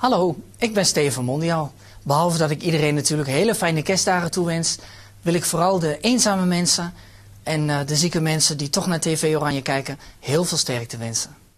Hallo, ik ben Steven Mondial. Behalve dat ik iedereen natuurlijk hele fijne kerstdagen toewens, wil ik vooral de eenzame mensen en eh, de zieke mensen die toch naar TV Oranje kijken heel veel sterkte wensen.